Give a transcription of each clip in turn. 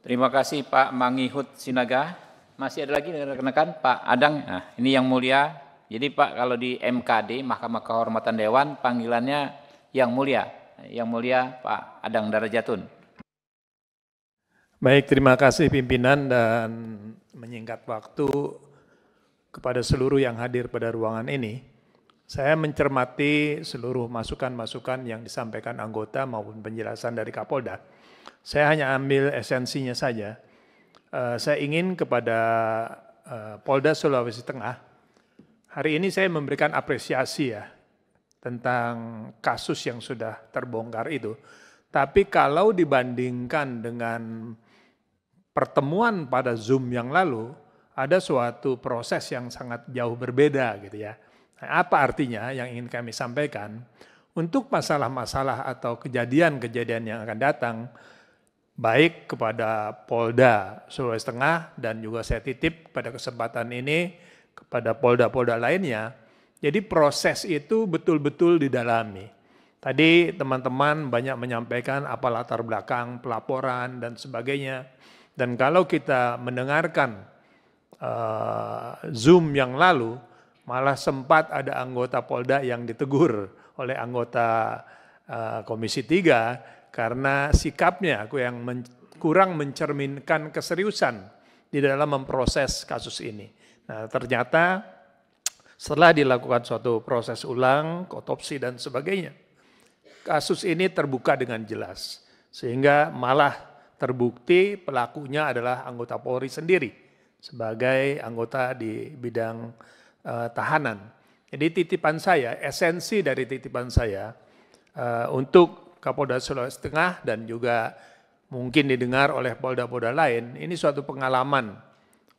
Terima kasih Pak Mangihut Sinaga. Masih ada lagi rekan-rekan Pak Adang. Nah, ini yang mulia. Jadi Pak kalau di MKD Mahkamah Kehormatan Dewan panggilannya yang mulia. Yang mulia Pak Adang Darajatun. Baik, terima kasih pimpinan dan menyingkat waktu kepada seluruh yang hadir pada ruangan ini. Saya mencermati seluruh masukan-masukan yang disampaikan anggota maupun penjelasan dari Kapolda. Saya hanya ambil esensinya saja. Eh, saya ingin kepada eh, Polda Sulawesi Tengah, hari ini saya memberikan apresiasi ya tentang kasus yang sudah terbongkar itu. Tapi kalau dibandingkan dengan pertemuan pada Zoom yang lalu, ada suatu proses yang sangat jauh berbeda gitu ya. Nah, apa artinya yang ingin kami sampaikan? untuk masalah-masalah atau kejadian-kejadian yang akan datang, baik kepada Polda Sulawesi Tengah dan juga saya titip pada kesempatan ini kepada Polda-Polda lainnya. Jadi proses itu betul-betul didalami. Tadi teman-teman banyak menyampaikan apa latar belakang pelaporan dan sebagainya. Dan kalau kita mendengarkan uh, Zoom yang lalu, Malah sempat ada anggota Polda yang ditegur oleh anggota uh, Komisi 3 karena sikapnya aku yang men kurang mencerminkan keseriusan di dalam memproses kasus ini. Nah, ternyata setelah dilakukan suatu proses ulang, otopsi dan sebagainya, kasus ini terbuka dengan jelas sehingga malah terbukti pelakunya adalah anggota Polri sendiri sebagai anggota di bidang uh, tahanan. Jadi titipan saya, esensi dari titipan saya uh, untuk Kapolda Sulawesi Tengah dan juga mungkin didengar oleh polda-polda lain, ini suatu pengalaman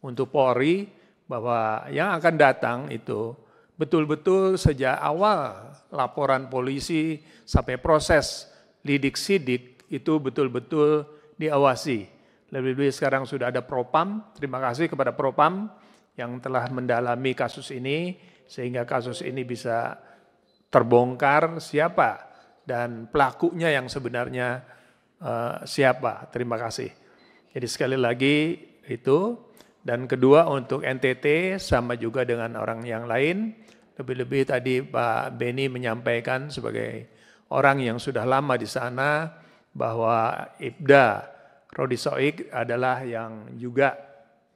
untuk Polri bahwa yang akan datang itu betul-betul sejak awal laporan polisi sampai proses lidik-sidik itu betul-betul diawasi. Lebih-lebih sekarang sudah ada propam, terima kasih kepada propam yang telah mendalami kasus ini sehingga kasus ini bisa terbongkar siapa dan pelakunya yang sebenarnya uh, siapa. Terima kasih. Jadi sekali lagi itu dan kedua untuk NTT sama juga dengan orang yang lain. Lebih-lebih tadi Pak Beni menyampaikan sebagai orang yang sudah lama di sana bahwa IBDA Rodi Soik adalah yang juga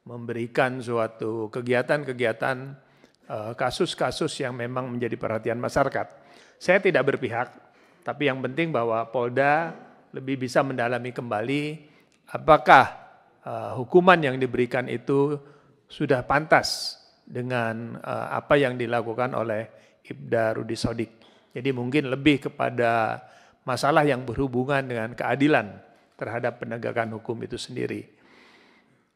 memberikan suatu kegiatan-kegiatan eh, kasus-kasus yang memang menjadi perhatian masyarakat. Saya tidak berpihak, tapi yang penting bahwa Polda lebih bisa mendalami kembali apakah eh, hukuman yang diberikan itu sudah pantas dengan eh, apa yang dilakukan oleh Ibda Rudi Sodik. Jadi mungkin lebih kepada masalah yang berhubungan dengan keadilan terhadap penegakan hukum itu sendiri.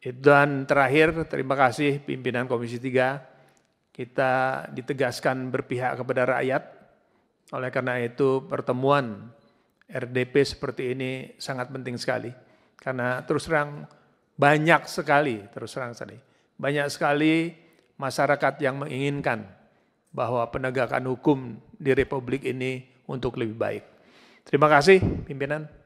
Dan terakhir, terima kasih pimpinan Komisi 3. Kita ditegaskan berpihak kepada rakyat. Oleh karena itu pertemuan RDP seperti ini sangat penting sekali. Karena terus terang banyak sekali, terus terang sekali, banyak sekali masyarakat yang menginginkan bahwa penegakan hukum di Republik ini untuk lebih baik. Terima kasih pimpinan.